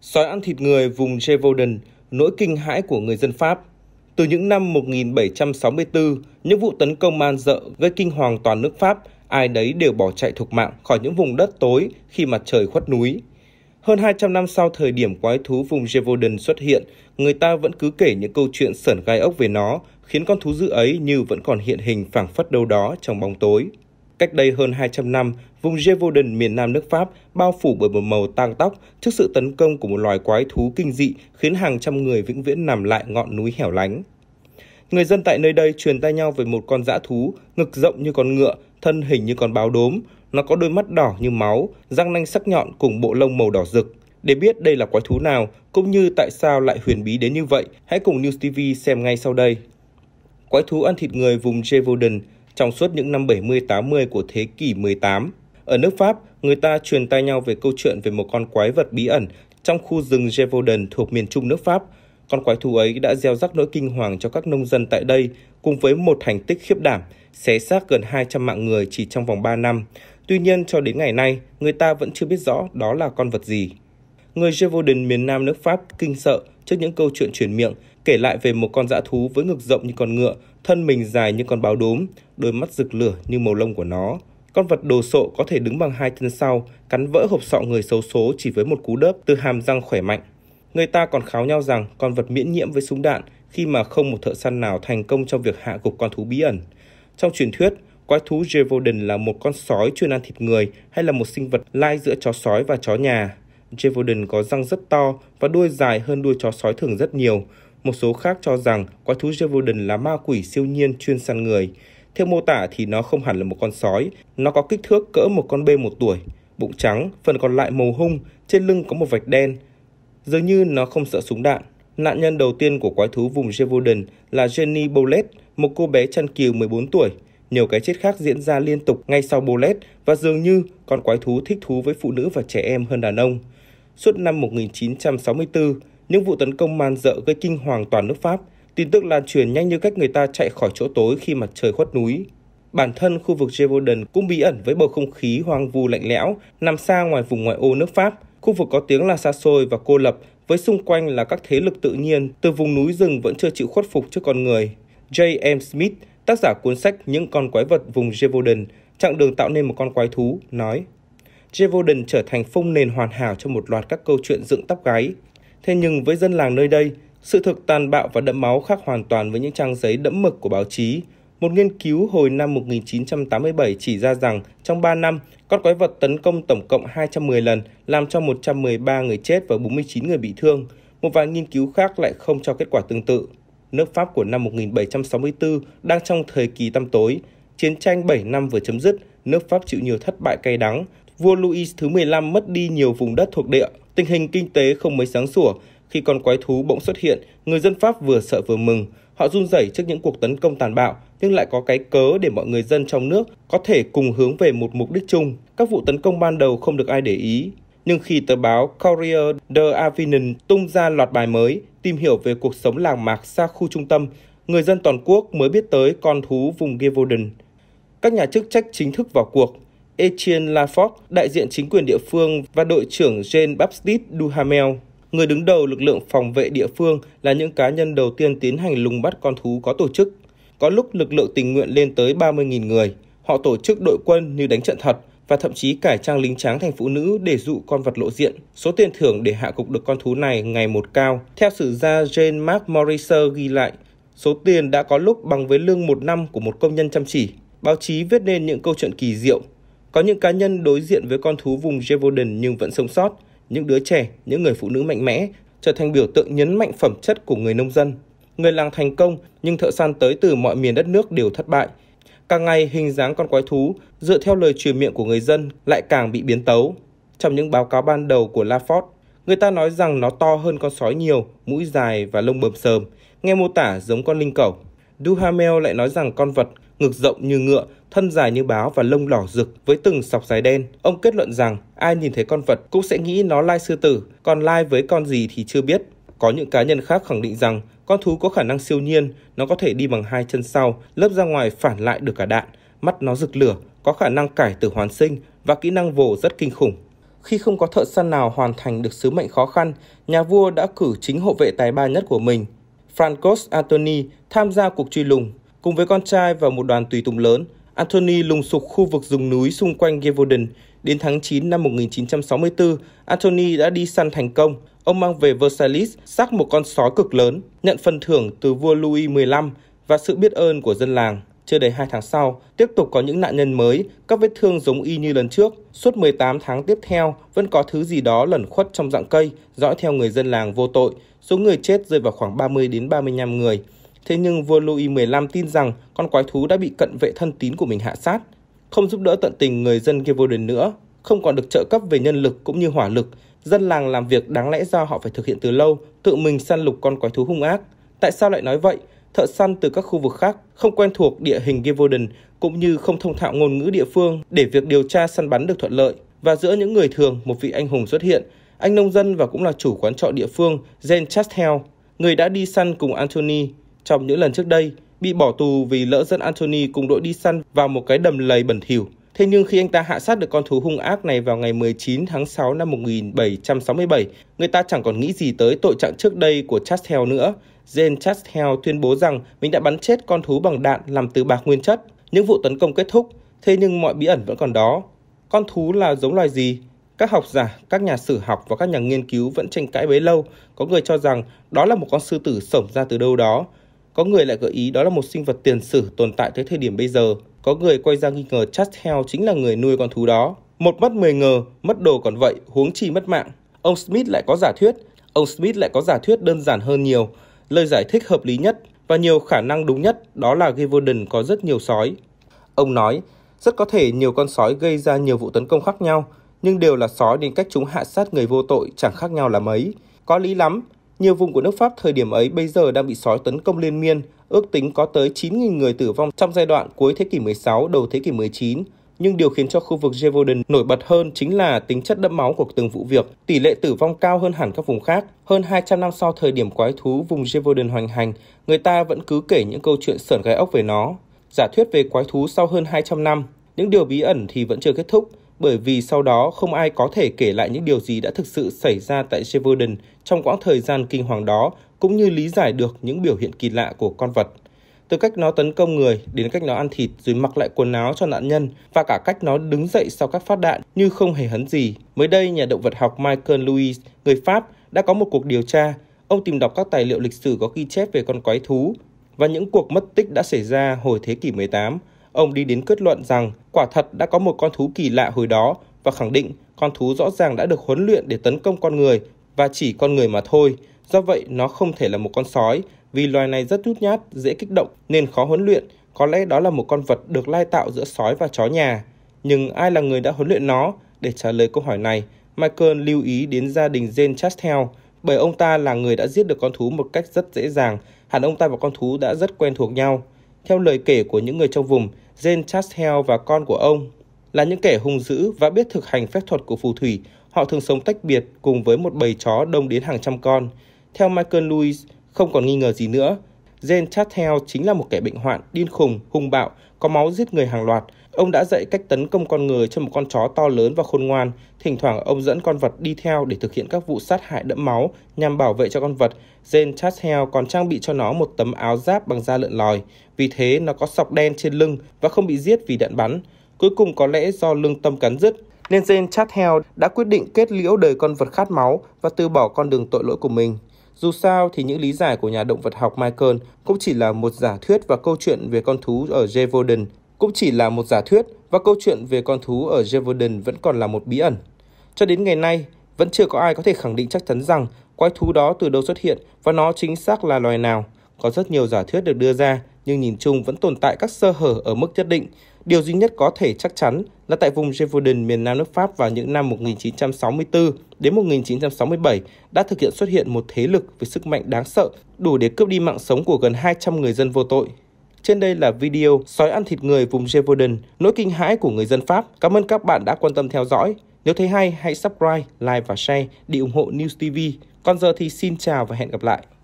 Sói ăn thịt người vùng Gévaudan, nỗi kinh hãi của người dân Pháp. Từ những năm 1764, những vụ tấn công man dợ gây kinh hoàng toàn nước Pháp, ai đấy đều bỏ chạy thục mạng khỏi những vùng đất tối khi mặt trời khuất núi. Hơn 200 năm sau thời điểm quái thú vùng Gévaudan xuất hiện, người ta vẫn cứ kể những câu chuyện sởn gai ốc về nó, khiến con thú dữ ấy như vẫn còn hiện hình phảng phất đâu đó trong bóng tối. Cách đây hơn 200 năm, vùng Gévaudan miền nam nước Pháp bao phủ bởi một màu tang tóc trước sự tấn công của một loài quái thú kinh dị khiến hàng trăm người vĩnh viễn nằm lại ngọn núi hẻo lánh. Người dân tại nơi đây truyền tay nhau về một con dã thú, ngực rộng như con ngựa, thân hình như con báo đốm. Nó có đôi mắt đỏ như máu, răng nanh sắc nhọn cùng bộ lông màu đỏ rực. Để biết đây là quái thú nào, cũng như tại sao lại huyền bí đến như vậy, hãy cùng News TV xem ngay sau đây. Quái thú ăn thịt người vùng Gévaudan trong suốt những năm 70-80 của thế kỷ 18. Ở nước Pháp, người ta truyền tai nhau về câu chuyện về một con quái vật bí ẩn trong khu rừng Gévaudan thuộc miền trung nước Pháp. Con quái thú ấy đã gieo rắc nỗi kinh hoàng cho các nông dân tại đây, cùng với một thành tích khiếp đảm, xé xác gần 200 mạng người chỉ trong vòng 3 năm. Tuy nhiên, cho đến ngày nay, người ta vẫn chưa biết rõ đó là con vật gì. Người Gévaudan miền nam nước Pháp kinh sợ trước những câu chuyện truyền miệng kể lại về một con dã thú với ngực rộng như con ngựa, thân mình dài như con báo đốm, đôi mắt rực lửa như màu lông của nó. Con vật đồ sộ có thể đứng bằng hai chân sau, cắn vỡ hộp sọ người xấu số chỉ với một cú đớp từ hàm răng khỏe mạnh. Người ta còn kháo nhau rằng con vật miễn nhiễm với súng đạn khi mà không một thợ săn nào thành công trong việc hạ gục con thú bí ẩn. Trong truyền thuyết, quái thú Jevoden là một con sói chuyên ăn thịt người hay là một sinh vật lai giữa chó sói và chó nhà. Jevoden có răng rất to và đuôi dài hơn đuôi chó sói thường rất nhiều. Một số khác cho rằng quái thú Jevoden là ma quỷ siêu nhiên chuyên săn người. Theo mô tả thì nó không hẳn là một con sói, nó có kích thước cỡ một con bê một tuổi, bụng trắng, phần còn lại màu hung, trên lưng có một vạch đen. Dường như nó không sợ súng đạn. Nạn nhân đầu tiên của quái thú vùng Jevoden là Jenny Bowlett, một cô bé chăn kiều 14 tuổi. Nhiều cái chết khác diễn ra liên tục ngay sau Bowlett và dường như con quái thú thích thú với phụ nữ và trẻ em hơn đàn ông. Suốt năm 1964, những vụ tấn công man dợ gây kinh hoàng toàn nước Pháp, tin tức lan truyền nhanh như cách người ta chạy khỏi chỗ tối khi mặt trời khuất núi. Bản thân khu vực Gévaudan cũng bí ẩn với bầu không khí hoang vu lạnh lẽo, nằm xa ngoài vùng ngoại ô nước Pháp, khu vực có tiếng là xa xôi và cô lập, với xung quanh là các thế lực tự nhiên từ vùng núi rừng vẫn chưa chịu khuất phục trước con người. J.M. Smith, tác giả cuốn sách Những con quái vật vùng Gévaudan, chặng đường tạo nên một con quái thú, nói Jevorden trở thành phông nền hoàn hảo cho một loạt các câu chuyện dựng tóc gáy. Thế nhưng với dân làng nơi đây, sự thực tàn bạo và đẫm máu khác hoàn toàn với những trang giấy đẫm mực của báo chí. Một nghiên cứu hồi năm 1987 chỉ ra rằng trong 3 năm, con quái vật tấn công tổng cộng 210 lần, làm cho 113 người chết và 49 người bị thương. Một vài nghiên cứu khác lại không cho kết quả tương tự. Nước Pháp của năm 1764 đang trong thời kỳ tăm tối. Chiến tranh 7 năm vừa chấm dứt, nước Pháp chịu nhiều thất bại cay đắng, vua Louis thứ 15 mất đi nhiều vùng đất thuộc địa. Tình hình kinh tế không mấy sáng sủa, khi con quái thú bỗng xuất hiện, người dân Pháp vừa sợ vừa mừng. Họ run rẩy trước những cuộc tấn công tàn bạo, nhưng lại có cái cớ để mọi người dân trong nước có thể cùng hướng về một mục đích chung. Các vụ tấn công ban đầu không được ai để ý. Nhưng khi tờ báo Courier de Avignon tung ra loạt bài mới, tìm hiểu về cuộc sống làng mạc xa khu trung tâm, người dân toàn quốc mới biết tới con thú vùng Givaudan. Các nhà chức trách chính thức vào cuộc, Etienne LaFort đại diện chính quyền địa phương và đội trưởng Jean-Baptiste Duhamel. Người đứng đầu lực lượng phòng vệ địa phương là những cá nhân đầu tiên tiến hành lùng bắt con thú có tổ chức. Có lúc lực lượng tình nguyện lên tới 30.000 người. Họ tổ chức đội quân như đánh trận thật và thậm chí cải trang lính tráng thành phụ nữ để dụ con vật lộ diện. Số tiền thưởng để hạ gục được con thú này ngày một cao. Theo sử gia Jane Mark Morriser ghi lại, số tiền đã có lúc bằng với lương một năm của một công nhân chăm chỉ. Báo chí viết nên những câu chuyện kỳ diệu, có những cá nhân đối diện với con thú vùng Jevoden nhưng vẫn sống sót, những đứa trẻ, những người phụ nữ mạnh mẽ trở thành biểu tượng nhấn mạnh phẩm chất của người nông dân. Người làng thành công nhưng thợ săn tới từ mọi miền đất nước đều thất bại. Càng ngày hình dáng con quái thú dựa theo lời truyền miệng của người dân lại càng bị biến tấu. Trong những báo cáo ban đầu của Lafort, người ta nói rằng nó to hơn con sói nhiều, mũi dài và lông bờm sờm, nghe mô tả giống con linh cẩu. Duhamel lại nói rằng con vật ngực rộng như ngựa thân dài như báo và lông đỏ rực với từng sọc dài đen. Ông kết luận rằng ai nhìn thấy con vật cũng sẽ nghĩ nó lai sư tử, còn lai với con gì thì chưa biết. Có những cá nhân khác khẳng định rằng con thú có khả năng siêu nhiên, nó có thể đi bằng hai chân sau, lớp ra ngoài phản lại được cả đạn, mắt nó rực lửa, có khả năng cải tử hoàn sinh và kỹ năng vồ rất kinh khủng. Khi không có thợ săn nào hoàn thành được sứ mệnh khó khăn, nhà vua đã cử chính hộ vệ tài ba nhất của mình, Francos Antony, tham gia cuộc truy lùng. Cùng với con trai và một đoàn tùy tùng lớn, Anthony lùng sục khu vực rừng núi xung quanh Gevorden. Đến tháng 9 năm 1964, Anthony đã đi săn thành công. Ông mang về Versailles xác một con sói cực lớn, nhận phần thưởng từ vua Louis XV và sự biết ơn của dân làng. Chưa đầy 2 tháng sau, tiếp tục có những nạn nhân mới, các vết thương giống y như lần trước. Suốt 18 tháng tiếp theo, vẫn có thứ gì đó lẩn khuất trong dạng cây, dõi theo người dân làng vô tội. Số người chết rơi vào khoảng 30 đến 35 người. Thế nhưng vua Louis XV tin rằng con quái thú đã bị cận vệ thân tín của mình hạ sát, không giúp đỡ tận tình người dân Givaudan nữa, không còn được trợ cấp về nhân lực cũng như hỏa lực, dân làng làm việc đáng lẽ do họ phải thực hiện từ lâu, tự mình săn lục con quái thú hung ác. Tại sao lại nói vậy? Thợ săn từ các khu vực khác không quen thuộc địa hình Givaudan cũng như không thông thạo ngôn ngữ địa phương để việc điều tra săn bắn được thuận lợi. Và giữa những người thường, một vị anh hùng xuất hiện, anh nông dân và cũng là chủ quán trọ địa phương Jean Chastel, người đã đi săn cùng Anthony trong những lần trước đây, bị bỏ tù vì lỡ dẫn Anthony cùng đội đi săn vào một cái đầm lầy bẩn thỉu. Thế nhưng khi anh ta hạ sát được con thú hung ác này vào ngày 19 tháng 6 năm 1767, người ta chẳng còn nghĩ gì tới tội trạng trước đây của Chastel nữa. Jane Chastel tuyên bố rằng mình đã bắn chết con thú bằng đạn làm từ bạc nguyên chất. Những vụ tấn công kết thúc, thế nhưng mọi bí ẩn vẫn còn đó. Con thú là giống loài gì? Các học giả, các nhà sử học và các nhà nghiên cứu vẫn tranh cãi bấy lâu. Có người cho rằng đó là một con sư tử sổng ra từ đâu đó, có người lại gợi ý đó là một sinh vật tiền sử tồn tại tới thời điểm bây giờ. Có người quay ra nghi ngờ Chastel chính là người nuôi con thú đó. Một mất mười ngờ, mất đồ còn vậy, huống chi mất mạng. Ông Smith lại có giả thuyết. Ông Smith lại có giả thuyết đơn giản hơn nhiều. Lời giải thích hợp lý nhất và nhiều khả năng đúng nhất đó là Givorden có rất nhiều sói. Ông nói, rất có thể nhiều con sói gây ra nhiều vụ tấn công khác nhau, nhưng đều là sói nên cách chúng hạ sát người vô tội chẳng khác nhau là mấy. Có lý lắm, nhiều vùng của nước Pháp thời điểm ấy bây giờ đang bị sói tấn công liên miên, ước tính có tới 9.000 người tử vong trong giai đoạn cuối thế kỷ 16 đầu thế kỷ 19. Nhưng điều khiến cho khu vực Gévaudan nổi bật hơn chính là tính chất đẫm máu của từng vụ việc, tỷ lệ tử vong cao hơn hẳn các vùng khác. Hơn 200 năm sau thời điểm quái thú vùng Gévaudan hoành hành, người ta vẫn cứ kể những câu chuyện sởn gai ốc về nó. Giả thuyết về quái thú sau hơn 200 năm, những điều bí ẩn thì vẫn chưa kết thúc, bởi vì sau đó không ai có thể kể lại những điều gì đã thực sự xảy ra tại Shevardon trong quãng thời gian kinh hoàng đó, cũng như lý giải được những biểu hiện kỳ lạ của con vật. Từ cách nó tấn công người đến cách nó ăn thịt rồi mặc lại quần áo cho nạn nhân và cả cách nó đứng dậy sau các phát đạn như không hề hấn gì. Mới đây, nhà động vật học Michael Louis, người Pháp, đã có một cuộc điều tra. Ông tìm đọc các tài liệu lịch sử có ghi chép về con quái thú và những cuộc mất tích đã xảy ra hồi thế kỷ 18 ông đi đến kết luận rằng quả thật đã có một con thú kỳ lạ hồi đó và khẳng định con thú rõ ràng đã được huấn luyện để tấn công con người và chỉ con người mà thôi. Do vậy, nó không thể là một con sói vì loài này rất nhút nhát, dễ kích động nên khó huấn luyện. Có lẽ đó là một con vật được lai tạo giữa sói và chó nhà. Nhưng ai là người đã huấn luyện nó? Để trả lời câu hỏi này, Michael lưu ý đến gia đình Jane Chastel bởi ông ta là người đã giết được con thú một cách rất dễ dàng. Hẳn ông ta và con thú đã rất quen thuộc nhau. Theo lời kể của những người trong vùng, Jane Chastel và con của ông là những kẻ hung dữ và biết thực hành phép thuật của phù thủy. Họ thường sống tách biệt cùng với một bầy chó đông đến hàng trăm con. Theo Michael Lewis, không còn nghi ngờ gì nữa. Jane Chastel chính là một kẻ bệnh hoạn, điên khùng, hung bạo, có máu giết người hàng loạt – Ông đã dạy cách tấn công con người cho một con chó to lớn và khôn ngoan. Thỉnh thoảng ông dẫn con vật đi theo để thực hiện các vụ sát hại đẫm máu nhằm bảo vệ cho con vật. Jane Chashel còn trang bị cho nó một tấm áo giáp bằng da lợn lòi. Vì thế nó có sọc đen trên lưng và không bị giết vì đạn bắn. Cuối cùng có lẽ do lương tâm cắn rứt, nên Jane Chashel đã quyết định kết liễu đời con vật khát máu và từ bỏ con đường tội lỗi của mình. Dù sao thì những lý giải của nhà động vật học Michael cũng chỉ là một giả thuyết và câu chuyện về con thú ở Jevorden cũng chỉ là một giả thuyết và câu chuyện về con thú ở Jeverden vẫn còn là một bí ẩn. Cho đến ngày nay, vẫn chưa có ai có thể khẳng định chắc chắn rằng quái thú đó từ đâu xuất hiện và nó chính xác là loài nào. Có rất nhiều giả thuyết được đưa ra, nhưng nhìn chung vẫn tồn tại các sơ hở ở mức nhất định. Điều duy nhất có thể chắc chắn là tại vùng Gévaudan miền nam nước Pháp vào những năm 1964 đến 1967 đã thực hiện xuất hiện một thế lực với sức mạnh đáng sợ đủ để cướp đi mạng sống của gần 200 người dân vô tội. Trên đây là video sói ăn thịt người vùng Gévaudan, nỗi kinh hãi của người dân Pháp. Cảm ơn các bạn đã quan tâm theo dõi. Nếu thấy hay, hãy subscribe, like và share để ủng hộ News TV. Còn giờ thì xin chào và hẹn gặp lại.